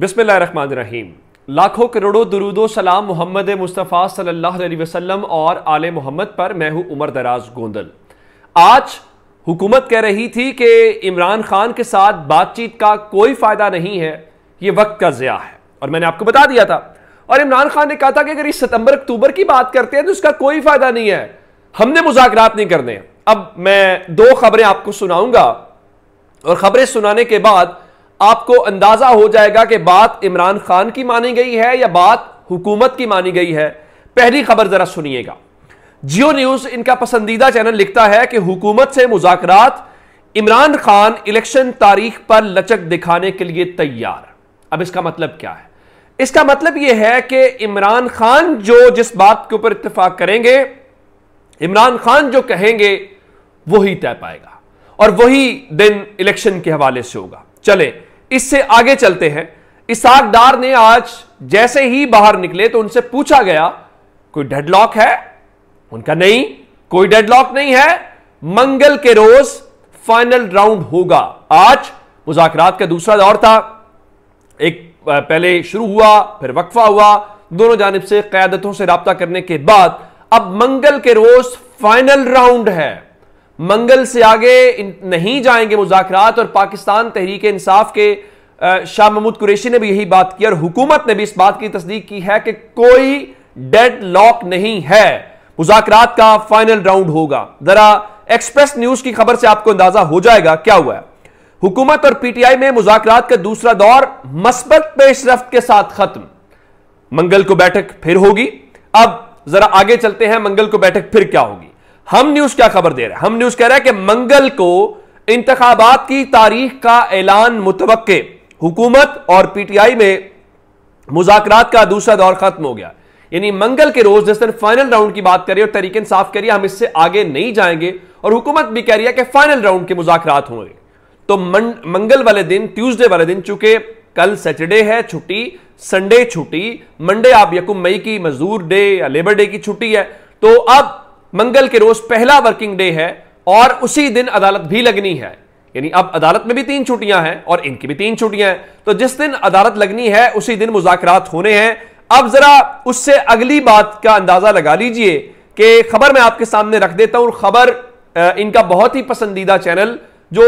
बिसमीम लाखों करोड़ों दरूदो सलाम मोहम्मद मुस्तफ़ा सल्लल्लाहु अलैहि वसल्लम और आल मोहम्मद पर मैं हूं उमर दराज गोंदल आज हुकूमत कह रही थी कि इमरान खान के साथ बातचीत का कोई फ़ायदा नहीं है ये वक्त का ज़िया है और मैंने आपको बता दिया था और इमरान खान ने कहा था कि अगर इस सितंबर अक्टूबर की बात करते हैं तो इसका कोई फ़ायदा नहीं है हमने मुजाकरात नहीं करने अब मैं दो खबरें आपको सुनाऊंगा और खबरें सुनाने के बाद आपको अंदाजा हो जाएगा कि बात इमरान खान की मानी गई है या बात हुकूमत की मानी गई है पहली खबर जरा सुनिएगा जियो न्यूज इनका पसंदीदा चैनल लिखता है कि हुकूमत से मुजाकरात इमरान खान इलेक्शन तारीख पर लचक दिखाने के लिए तैयार अब इसका मतलब क्या है इसका मतलब यह है कि इमरान खान जो जिस बात के ऊपर इतफाक करेंगे इमरान खान जो कहेंगे वही तय पाएगा और वही दिन इलेक्शन के हवाले से होगा चले इससे आगे चलते हैं इसाक डार ने आज जैसे ही बाहर निकले तो उनसे पूछा गया कोई डेडलॉक है उनका नहीं कोई डेडलॉक नहीं है मंगल के रोज फाइनल राउंड होगा आज मुजाकरात का दूसरा दौर था एक पहले शुरू हुआ फिर वक्फा हुआ दोनों जानब से क्यादतों से रबता करने के बाद अब मंगल के रोज फाइनल राउंड है मंगल से आगे नहीं जाएंगे मुजाकर और पाकिस्तान तहरीक इंसाफ के शाह महमूद कुरेशी ने भी यही बात की और हुकूमत ने भी इस बात की तस्दीक की है कि कोई डेड लॉक नहीं है मुजाकर का फाइनल राउंड होगा जरा एक्सप्रेस न्यूज की खबर से आपको अंदाजा हो जाएगा क्या हुआ है हुकूमत और पीटीआई में मुजाकर का दूसरा दौर मस्बत पेशरफ के साथ खत्म मंगल को बैठक फिर होगी अब जरा आगे चलते हैं मंगल को बैठक फिर क्या होगी हम न्यूज क्या खबर दे रहे हैं हम न्यूज कह रहे हैं कि मंगल को इंतबात की तारीख का ऐलान मुतव हुकूमत और पीटीआई में मुजाकर का दूसरा दौर खत्म हो गया यानी मंगल के रोज जिस दिन फाइनल राउंड की बात करिए और तरीके साफ करिए हम इससे आगे नहीं जाएंगे और हुकूमत भी कह रही है कि फाइनल राउंड के मुजाकर होंगे तो मंगल वाले दिन ट्यूजडे वाले दिन चूंकि कल सैटरडे है छुट्टी संडे छुट्टी मंडे आप यकुम मई की मजदूर डे या लेबर डे की छुट्टी है तो अब मंगल के रोज पहला वर्किंग डे है और उसी दिन अदालत भी लगनी है यानी अब अदालत में भी तीन छुट्टियां हैं और इनकी भी तीन छुट्टियां हैं तो जिस दिन अदालत लगनी है उसी दिन मुजाकरात होने हैं अब जरा उससे अगली बात का अंदाजा लगा लीजिए कि खबर मैं आपके सामने रख देता हूं खबर इनका बहुत ही पसंदीदा चैनल जो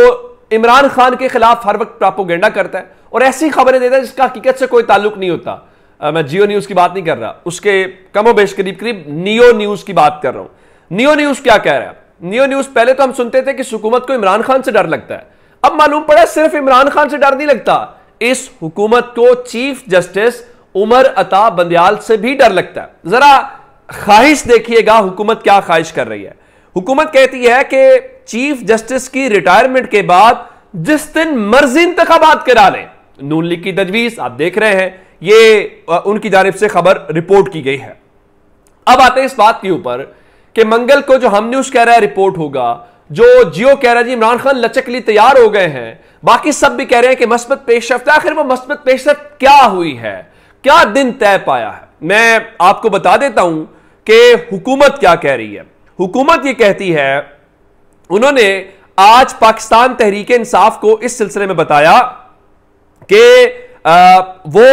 इमरान खान के खिलाफ हर वक्त प्रापोगेंडा करता है और ऐसी खबरें देता है जिसका हकीकत से कोई ताल्लुक नहीं होता मैं जियो न्यूज की बात नहीं कर रहा उसके कमो बेश करीब करीब नियो न्यूज की बात कर रहा हूं नियो न्यूज क्या कह रहा है नियो न्यूज पहले तो हम सुनते थे कि हुकूमत को इमरान खान से डर लगता है अब मालूम पड़ा सिर्फ इमरान खान से डर नहीं लगता इस हुकूमत को चीफ जस्टिस उमर अता बंदयाल से भी डर लगता है जरा ख्वाहिश देखिएगा हुकूमत क्या ख्वाहिश कर रही है हुकूमत कहती है कि चीफ जस्टिस की रिटायरमेंट के बाद जिस दिन मर्जी इंतबात करा लें नून लीग की तजवीज आप देख रहे हैं ये उनकी जानब से खबर रिपोर्ट की गई है अब आते हैं इस बात के ऊपर कि मंगल को जो हम न्यूज कह रहा है रिपोर्ट होगा जो जियो कह रहा है जी इमरान खान लचक लिए तैयार हो गए हैं बाकी सब भी कह रहे हैं कि मस्बत पेशरफ आखिर वो मस्बत पेशरफ क्या हुई है क्या दिन तय पाया है मैं आपको बता देता हूं कि हुकूमत क्या कह रही है हुकूमत ये कहती है उन्होंने आज पाकिस्तान तहरीक इंसाफ को इस सिलसिले में बताया कि वो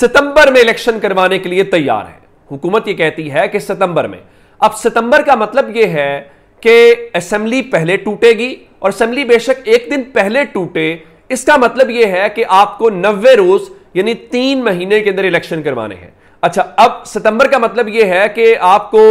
सितंबर में इलेक्शन करवाने के लिए तैयार है हुकूमत ये कहती है कि सितंबर में अब सितंबर का मतलब यह है कि असेंबली पहले टूटेगी और असेंबली बेशक एक दिन पहले टूटे इसका मतलब यह है कि आपको नब्बे रोज यानी तीन महीने के अंदर इलेक्शन करवाने हैं अच्छा अब सितंबर का मतलब यह है कि आपको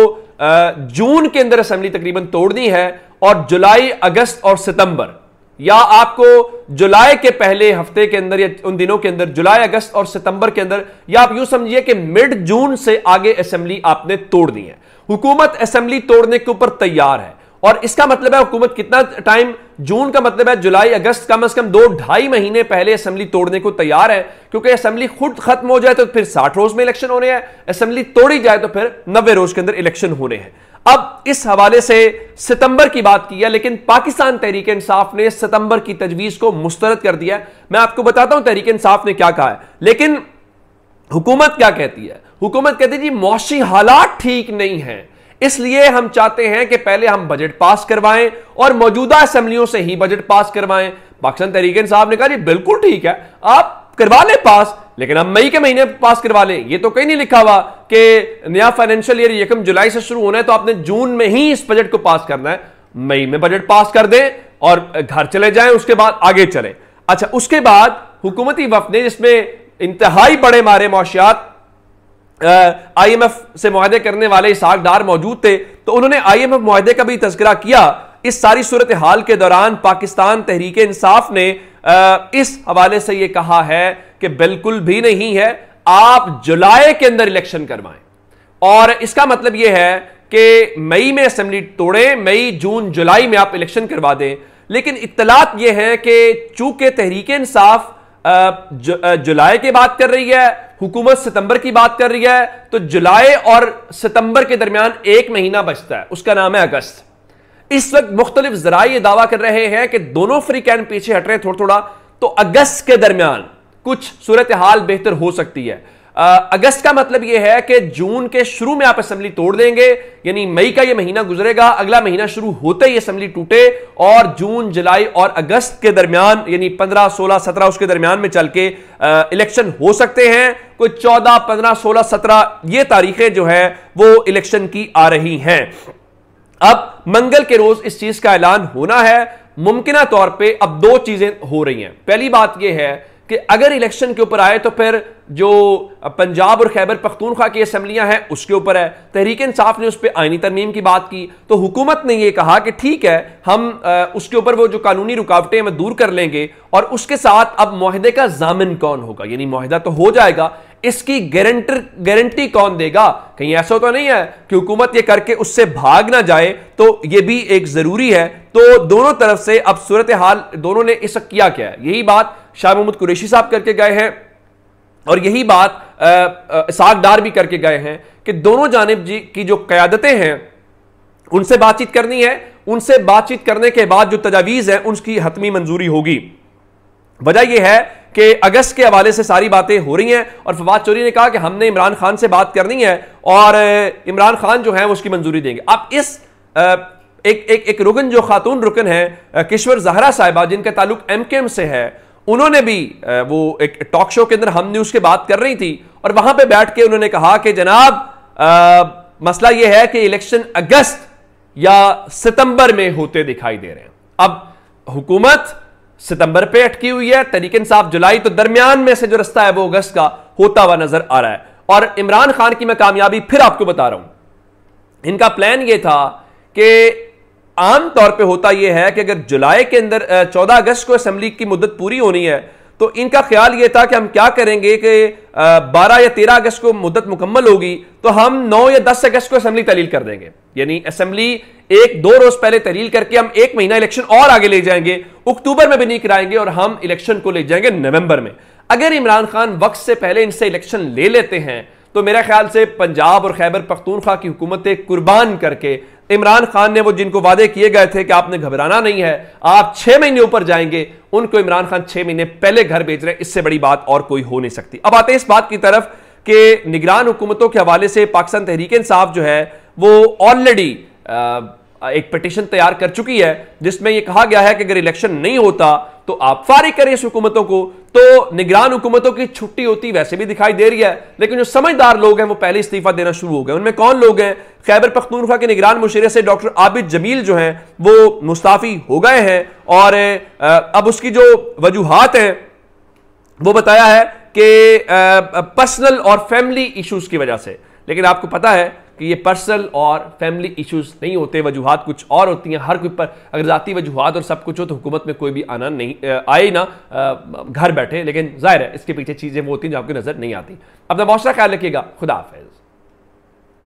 जून के अंदर असेंबली तकरीबन तोड़नी है और जुलाई अगस्त और सितंबर या आपको जुलाई के पहले हफ्ते के अंदर या उन दिनों के अंदर जुलाई अगस्त और सितंबर के अंदर या आप यूं समझिए कि मिड जून से आगे असेंबली आपने तोड़नी है हुकूमत असेंबली तोड़ने के ऊपर तैयार है और इसका मतलब है हुकूमत कितना टाइम जून का मतलब है जुलाई अगस्त कम अज कम दो ढाई महीने पहले असेंबली तोड़ने को तैयार है क्योंकि असेंबली खुद खत्म हो जाए तो फिर साठ रोज में इलेक्शन होने हैं असेंबली तोड़ी जाए तो फिर नब्बे रोज के अंदर इलेक्शन होने हैं अब इस हवाले से सितंबर की बात की है लेकिन पाकिस्तान तहरीक इंसाफ ने सितंबर की तजवीज को मुस्तरद कर दिया मैं आपको बताता हूं तहरीक इंसाफ ने क्या कहा है लेकिन हुकूमत क्या कहती है हुकूमत कहती है जी मौसी हालात ठीक नहीं है इसलिए हम चाहते हैं कि पहले हम बजट पास करवाएं और मौजूदा असेंबलियों से ही बजट पास करवाएं पाकिस्तान तहरीक साहब ने कहा जी बिल्कुल ठीक है आप करवा लें पास लेकिन हम मई के महीने पास करवा लें ये तो कहीं नहीं लिखा हुआ कि नया फाइनेंशियल ईयर यकम जुलाई से शुरू होना है तो आपने जून में ही इस बजट को पास करना है मई में बजट पास कर दें और घर चले जाएं उसके बाद आगे चले अच्छा उसके बाद हुकूमती वफ ने जिसमें इंतहाई बड़े मारे मौशियात आई एम एफ से माहे करने वाले इसहाक डार मौजूद थे तो उन्होंने आई एम एफ माहे का भी तस्करा किया इस सारी सूरत हाल के दौरान पाकिस्तान तहरीक इंसाफ ने आ, इस हवाले से यह कहा है कि बिल्कुल भी नहीं है आप जुलाई के अंदर इलेक्शन करवाएं और इसका मतलब यह है कि मई में असेंबली तोड़ें मई जून जुलाई में आप इलेक्शन करवा दें लेकिन इतलात यह है कि चूंकि तहरीक इंसाफ जुलाई के बात कर रही है हुकूमत सितंबर की बात कर रही है तो जुलाई और सितंबर के दरमियान एक महीना बचता है उसका नाम है अगस्त इस वक्त मुख्तलिफ जरा यह दावा कर रहे हैं कि दोनों फ्री कैन पीछे हट रहे हैं थोड़ा थोड़ा तो अगस्त के दरमियान कुछ सूरत हाल बेहतर हो सकती है अगस्त का मतलब यह है कि जून के शुरू में आप असेंबली तोड़ देंगे यानी मई का यह महीना गुजरेगा अगला महीना शुरू होते ही असेंबली टूटे और जून जुलाई और अगस्त के दरमियान यानी 15 16 17 उसके दरमियान में चल के इलेक्शन हो सकते हैं कोई 14 15 16 17 ये तारीखें जो है वो इलेक्शन की आ रही हैं अब मंगल के रोज इस चीज का ऐलान होना है मुमकिन तौर पर अब दो चीजें हो रही हैं पहली बात यह है कि अगर इलेक्शन के ऊपर आए तो फिर जो पंजाब और खैबर पख्तूनख्वा की असम्बलियां हैं उसके ऊपर है तहरीक इंसाफ ने उस पर आइनी तरमीम की बात की तो हुकूमत ने यह कहा कि ठीक है हम उसके ऊपर वो जो कानूनी रुकावटें हमें दूर कर लेंगे और उसके साथ अब माहे का जामिन कौन होगा यानी माहिदा तो हो जाएगा इसकी गारंटर गारंटी कौन देगा कहीं ऐसा तो नहीं है कि हुकूमत ये करके उससे भाग ना जाए तो ये भी एक जरूरी है तो दोनों तरफ से अब सूरत हाल दोनों ने इस किया क्या है यही बात शाह मोहम्मद कुरेशी साहब करके गए हैं और यही बात सागदार डार भी करके गए हैं कि दोनों जानब जी की जो क्यादतें हैं उनसे बातचीत करनी है उनसे बातचीत करने के बाद जो तजावीज़ है उनकी हतमी मंजूरी होगी वजह यह है कि अगस्त के हवाले से सारी बातें हो रही हैं और फवाद चौधरी ने कहा कि हमने इमरान खान से बात करनी है और इमरान खान जो है उसकी मंजूरी देंगे अब इस एक एक एक रुकन जो खातून रुकन है किश्वर जहरा साहिबा जिनका ताल्लुक एम के एम से है उन्होंने भी वो एक टॉक शो के अंदर हम न्यूज के बात कर रही थी और वहां पे बैठ के उन्होंने कहा कि जनाब आ, मसला ये है कि इलेक्शन अगस्त या सितंबर में होते दिखाई दे रहे हैं अब हुकूमत सितंबर पे अटकी हुई है तरीके इंसाफ जुलाई तो दरमियान में से जो रास्ता है वो अगस्त का होता हुआ नजर आ रहा है और इमरान खान की मैं कामयाबी फिर आपको बता रहा हूं इनका प्लान ये था कि आमतौर पे होता यह है कि अगर जुलाई के अंदर चौदह अगस्त को असेंबली की मुद्दत पूरी होनी है तो इनका ख्याल ये था कि हम क्या करेंगे कि 12 या 13 अगस्त को मुद्दत मुकम्मल होगी तो हम 9 या 10 अगस्त को असेंबली तलील कर देंगे यानी असेंबली एक दो रोज पहले तलील करके हम एक महीना इलेक्शन और आगे ले जाएंगे अक्टूबर में भी नहीं कराएंगे और हम इलेक्शन को ले जाएंगे नवंबर में अगर इमरान खान वक्त से पहले इनसे इलेक्शन ले लेते हैं तो मेरा ख्याल से पंजाब और खैबर पख्तूनख्वा की हुकूमतें कुर्बान करके इमरान खान ने वो जिनको वादे किए गए थे कि आपने घबराना नहीं है आप छह महीने ऊपर जाएंगे उनको इमरान खान छह महीने पहले घर भेज रहे इससे बड़ी बात और कोई हो नहीं सकती अब आते इस बात की तरफ कि निगरान हुकूमतों के हवाले से पाकिस्तान तहरीक इंसाफ जो है वो ऑलरेडी एक पटिशन तैयार कर चुकी है जिसमें यह कहा गया है कि अगर इलेक्शन नहीं होता तो आप फारिग करें इस हुकूमतों को तो निगरान हुकूमतों की छुट्टी होती वैसे भी दिखाई दे रही है लेकिन जो समझदार लोग हैं वो पहले इस्तीफा देना शुरू हो गए उनमें कौन लोग हैं खैबर पख्तूनख्वा के निगरान मुशरे से डॉक्टर आबिद जमील जो हैं वो मुस्ताफ़ी हो गए हैं और अब उसकी जो वजूहत हैं वो बताया है कि पर्सनल और फैमिली इशूज़ की वजह से लेकिन आपको पता है कि ये पर्सनल और फैमिली इश्यूज नहीं होते वजूहत कुछ और होती हैं हर कोई पर अगर ज़ाती वजूहत और सब कुछ हो तो हुकूमत में कोई भी आना नहीं आए ना घर बैठे लेकिन जाहिर है इसके पीछे चीज़ें वो होती हैं जो आपकी नज़र नहीं आती अपना मुआरा ख्याल रखिएगा खुदा हाफिज़